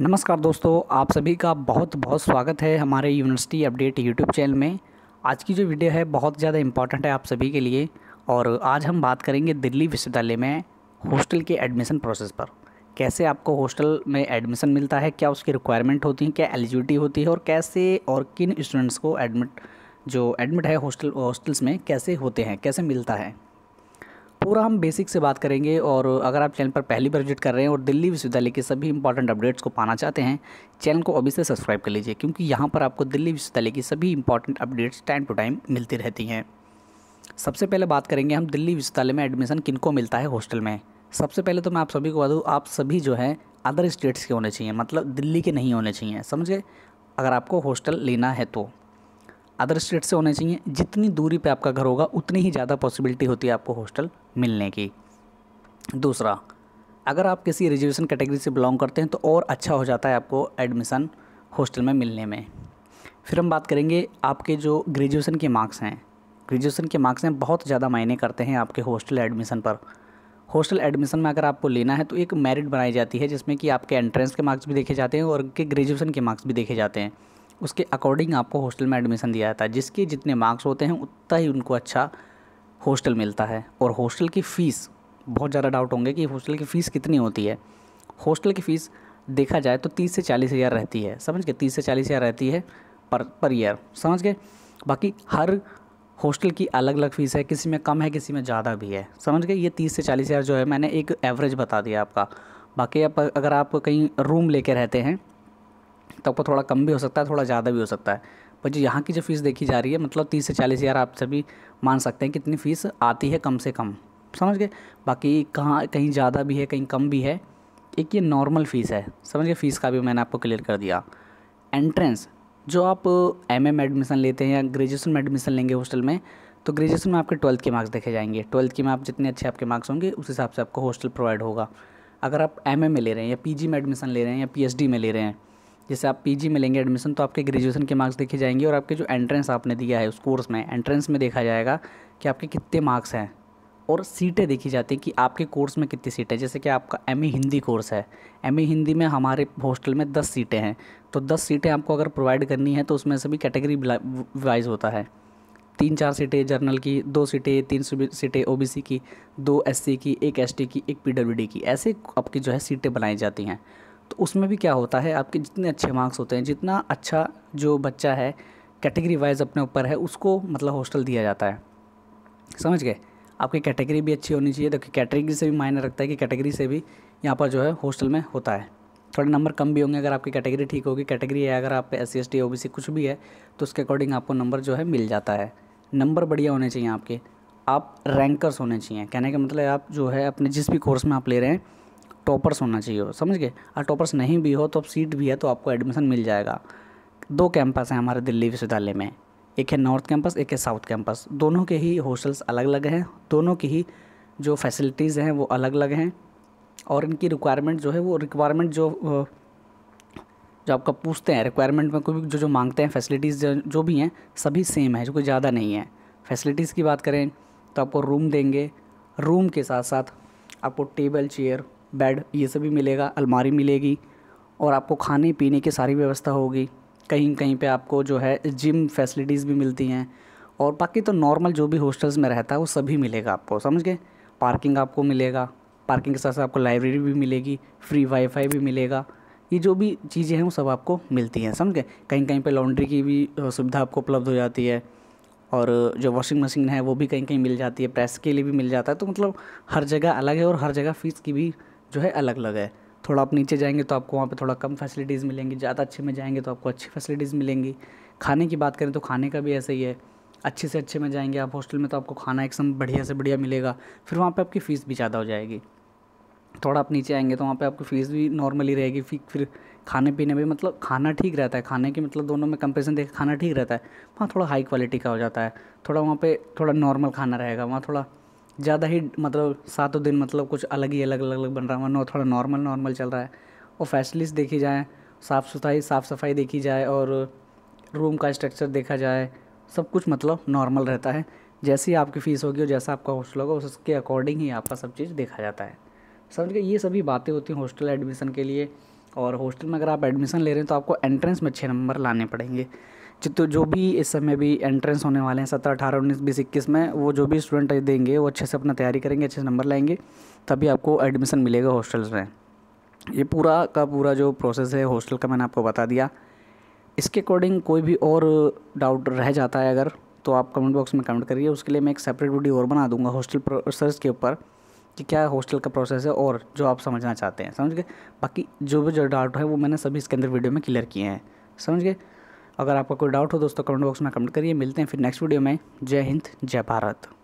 नमस्कार दोस्तों आप सभी का बहुत बहुत स्वागत है हमारे यूनिवर्सिटी अपडेट यूट्यूब चैनल में आज की जो वीडियो है बहुत ज़्यादा इम्पॉर्टेंट है आप सभी के लिए और आज हम बात करेंगे दिल्ली विश्वविद्यालय में हॉस्टल के एडमिशन प्रोसेस पर कैसे आपको हॉस्टल में एडमिशन मिलता है क्या उसकी रिक्वायरमेंट होती है क्या एलिजिबिलिटी होती है और कैसे और किन स्टूडेंट्स को एडमिट जो एडमिट है हॉस्टल हॉस्टल्स में कैसे होते हैं कैसे मिलता है पूरा हम बेसिक से बात करेंगे और अगर आप चैनल पर पहली बार विजिट कर रहे हैं और दिल्ली विश्वविद्यालय के सभी इंपॉर्टेंट अपडेट्स को पाना चाहते हैं चैनल को अभी से सब्सक्राइब कर लीजिए क्योंकि यहाँ पर आपको दिल्ली विश्वविद्यालय की सभी important updates time to time मिलती रहती हैं सबसे पहले बात करेंगे हम दिल्ली विश्वविद्यालय में एडमिशन किनको मिलता है हॉस्टल में सबसे पहले तो मैं आप सभी को बता दूँ आप सभी जो है अदर स्टेट्स के होने चाहिए मतलब दिल्ली के नहीं होने चाहिए समझे अगर आपको हॉस्टल लेना है तो अदर स्टेट से होने चाहिए जितनी दूरी पे आपका घर होगा उतनी ही ज़्यादा पॉसिबिलिटी होती है आपको हॉस्टल मिलने की दूसरा अगर आप किसी रिजर्वेशन कैटेगरी से बिलोंग करते हैं तो और अच्छा हो जाता है आपको एडमिशन हॉस्टल में मिलने में फिर हम बात करेंगे आपके जो ग्रेजुएसन के मार्क्स हैं ग्रेजुएसन के मार्क्स हैं बहुत ज़्यादा मायने करते हैं आपके हॉस्टल एडमिशन पर हॉस्टल एडमिशन में अगर आपको लेना है तो एक मेरिट बनाई जाती है जिसमें कि आपके एंट्रेंस के मार्क्स भी देखे जाते हैं और के ग्रेजुएसन के मार्क्स भी देखे जाते हैं उसके अकॉर्डिंग आपको हॉस्टल में एडमिशन दिया जाता है जिसके जितने मार्क्स होते हैं उतना ही उनको अच्छा हॉस्टल मिलता है और हॉस्टल की फ़ीस बहुत ज़्यादा डाउट होंगे कि हॉस्टल की फ़ीस कितनी होती है हॉस्टल की फ़ीस देखा जाए तो तीस से चालीस हज़ार रहती है समझ गए तीस से चालीस हज़ार रहती है पर पर ईयर समझ गए बाकी हर हॉस्टल की अलग अलग फ़ीस है किसी में कम है किसी में ज़्यादा भी है समझ गए ये तीस से चालीस हज़ार जो है मैंने एक एवरेज बता दिया आपका बाकी आप अगर आप कहीं रूम लेके रहते हैं तब पर थोड़ा कम भी हो सकता है थोड़ा ज़्यादा भी हो सकता है पर जो यहाँ की जो फ़ीस देखी जा रही है मतलब तीस से चालीस हज़ार आप सभी मान सकते हैं कि इतनी फ़ीस आती है कम से कम समझ गए बाकी कहाँ कहीं ज़्यादा भी है कहीं कम भी है एक ये नॉर्मल फ़ीस है समझ गए फ़ीस का भी मैंने आपको क्लियर कर दिया एंट्रेंस जो आप एम एम एडमिशन लेते हैं या ग्रेजुएशन में एडमिशन लेंगे हॉस्टल में तो ग्रेजुएशन में आपके ट्वेल्थ के मार्क्स देखे जाएंगे ट्वेल्थ के में आप जितने अच्छे आपके मार्क्स होंगे उस हिसाब से आपको हॉस्टल प्रोवाइड होगा अगर आप एम में ले रहे हैं या पी में एडमिशन ले रहे हैं या पी में ले रहे हैं जैसे आप पीजी में लेंगे एडमिशन तो आपके ग्रेजुएशन के मार्क्स देखे जाएंगे और आपके जो एंट्रेंस आपने दिया है उस कोर्स में एंट्रेंस में देखा जाएगा कि आपके कितने मार्क्स हैं और सीटें देखी जाती हैं कि आपके कोर्स में कितनी सीटें जैसे कि आपका एम हिंदी कोर्स है एम हिंदी में हमारे हॉस्टल में दस सीटें हैं तो दस सीटें आपको अगर प्रोवाइड करनी है तो उसमें से भी कैटेगरी वाइज होता है तीन चार सीटें जर्नल की दो सीटें तीन सीटें ओ की दो एस की एक एस की एक पी की ऐसे आपकी जो है सीटें बनाई जाती हैं तो उसमें भी क्या होता है आपके जितने अच्छे मार्क्स होते हैं जितना अच्छा जो बच्चा है कैटेगरी वाइज अपने ऊपर है उसको मतलब हॉस्टल दिया जाता है समझ गए आपकी कैटेगरी भी अच्छी होनी चाहिए देखिए कैटेगरी से भी मायने रखता है कि कैटेगरी से भी यहाँ पर जो है हॉस्टल में होता है थोड़े नंबर कम भी होंगे अगर आपकी कैटेगरी ठीक होगी कैटेगरी है अगर आप S C S T O B C कुछ भी है तो उसके अकॉर्डिंग आपको नंबर जो है मिल जाता है नंबर बढ़िया होने चाहिए आपके आप रैंकर्स होने चाहिए कहने का मतलब आप जो है अपने जिस भी कोर्स में आप ले रहे हैं टॉपर्स होना चाहिए हो समझ गए और टॉपर्स नहीं भी हो तो सीट भी है तो आपको एडमिशन मिल जाएगा दो कैंपस हैं हमारे दिल्ली विश्वविद्यालय में एक है नॉर्थ कैंपस एक है साउथ कैंपस दोनों के ही हॉस्टल्स अलग अलग हैं दोनों की ही जो फैसिलिटीज़ हैं वो अलग अलग हैं और इनकी रिक्वायरमेंट जो है वो रिक्वायरमेंट जो जो आपका पूछते हैं रिक्वायरमेंट में कोई जो जो मांगते हैं फैसिलिटीज़ जो, जो भी हैं सभी सेम है जो कोई ज़्यादा नहीं है फैसिलिटीज़ की बात करें तो आपको रूम देंगे रूम के साथ साथ आपको टेबल चेयर बेड ये सभी मिलेगा अलमारी मिलेगी और आपको खाने पीने की सारी व्यवस्था होगी कहीं कहीं पे आपको जो है जिम फैसिलिटीज़ भी मिलती हैं और बाकी तो नॉर्मल जो भी हॉस्टल्स में रहता है वो सभी मिलेगा आपको समझ गए पार्किंग आपको मिलेगा पार्किंग के साथ साथ आपको लाइब्रेरी भी मिलेगी फ्री वाईफाई भी मिलेगा ये जो भी चीज़ें हैं वो सब आपको मिलती हैं समझ गए कहीं कहीं पे लॉन्ड्री की भी सुविधा आपको उपलब्ध हो जाती है और जो वॉशिंग मशीन है वो भी कहीं कहीं मिल जाती है प्रेस के लिए भी मिल जाता है तो मतलब हर जगह अलग है और हर जगह फ़ीस की भी जो है अलग अलग है थोड़ा आप नीचे जाएंगे तो आपको वहाँ पे थोड़ा कम फैसिलिटीज़ मिलेंगी ज़्यादा अच्छे में जाएंगे तो आपको अच्छी फैसिलिटीज़ मिलेंगी खाने की बात करें तो खाने का भी ऐसा ही है अच्छे से अच्छे में जाएंगे आप हॉस्टल में तो आपको खाना एकदम बढ़िया से बढ़िया मिलेगा फिर वहाँ पर आपकी फ़ीस भी ज़्यादा हो जाएगी थोड़ा आप नीचे आएंगे तो वहाँ पर आपकी फ़ीस भी नॉर्मली रहेगी फिर खाने पीने में मतलब खाना ठीक रहता है खाने के मतलब दोनों में कंपेरिजन देख खाना ठीक रहता है वहाँ थोड़ा हाई क्वालिटी का हो जाता है थोड़ा वहाँ पे थोड़ा नॉर्मल खाना रहेगा वहाँ थोड़ा ज़्यादा ही मतलब सातों दिन मतलब कुछ अलग ही अलग अलग अलग बन रहा है वरना मतलब थोड़ा नॉर्मल नॉर्मल चल रहा है और फैसिलिटीज़ देखी जाए साफ़ सुथराई साफ़ सफाई देखी जाए और रूम का स्ट्रक्चर देखा जाए सब कुछ मतलब नॉर्मल रहता है जैसी आपकी फ़ीस होगी और जैसा आपका हॉस्टल होगा उसके अकॉर्डिंग ही आपका सब चीज़ देखा जाता है समझ गए ये सभी बातें होती हैं हॉस्टल एडमिशन के लिए और हॉस्टल में अगर आप एडमिशन ले रहे हैं तो आपको एंट्रेंस में अच्छे नंबर लाने पड़ेंगे जितो जो भी इस समय भी एंट्रेंस होने वाले हैं सत्रह अठारह उन्नीस बीस इक्कीस में वो जो भी स्टूडेंट देंगे वो अच्छे से अपना तैयारी करेंगे अच्छे से नंबर लाएंगे तभी आपको एडमिशन मिलेगा हॉस्टल्स में ये पूरा का पूरा जो प्रोसेस है हॉस्टल का मैंने आपको बता दिया इसके अकॉर्डिंग कोई भी और डाउट रह जाता है अगर तो आप कमेंट बॉक्स में कमेंट करिए उसके लिए मैं एक सेपरेट वीडियो और बना दूंगा हॉस्टल प्रोसेस के ऊपर कि क्या हॉस्टल का प्रोसेस है और जो आप समझना चाहते हैं समझ गए बाकी जो भी जो डाउट है वो मैंने सभी इसके अंदर वीडियो में क्लियर किए हैं समझ गए अगर आपका कोई डाउट हो दोस्तों कमेंट बॉक्स में कमेंट करिए मिलते हैं फिर नेक्स्ट वीडियो में जय हिंद जय भारत